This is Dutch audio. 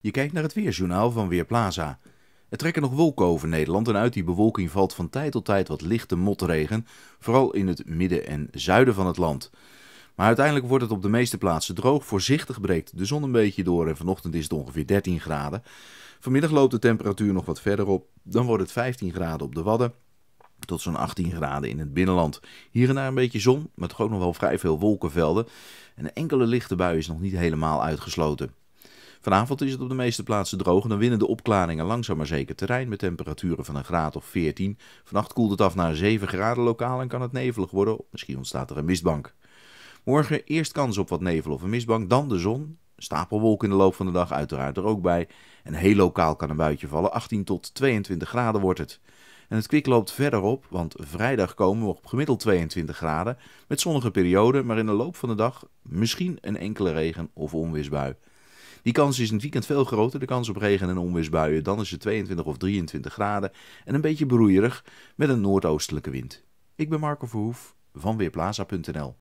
Je kijkt naar het weerjournaal van Weerplaza. Er trekken nog wolken over Nederland en uit die bewolking valt van tijd tot tijd wat lichte motregen, vooral in het midden en zuiden van het land. Maar uiteindelijk wordt het op de meeste plaatsen droog. Voorzichtig breekt de zon een beetje door en vanochtend is het ongeveer 13 graden. Vanmiddag loopt de temperatuur nog wat verder op. Dan wordt het 15 graden op de Wadden tot zo'n 18 graden in het binnenland. Hier en daar een beetje zon, maar toch ook nog wel vrij veel wolkenvelden. En een enkele lichte bui is nog niet helemaal uitgesloten. Vanavond is het op de meeste plaatsen droog en dan winnen de opklaringen langzaam maar zeker terrein met temperaturen van een graad of 14. Vannacht koelt het af naar 7 graden lokaal en kan het nevelig worden. Misschien ontstaat er een mistbank. Morgen eerst kans op wat nevel of een mistbank, dan de zon. Stapelwolk in de loop van de dag uiteraard er ook bij. En heel lokaal kan een buitje vallen, 18 tot 22 graden wordt het. En het kwik loopt verder op, want vrijdag komen we op gemiddeld 22 graden met zonnige perioden, maar in de loop van de dag misschien een enkele regen- of onweersbui. Die kans is in het weekend veel groter, de kans op regen- en onweersbuien. Dan is het 22 of 23 graden en een beetje broeierig met een noordoostelijke wind. Ik ben Marco Verhoef van Weerplaza.nl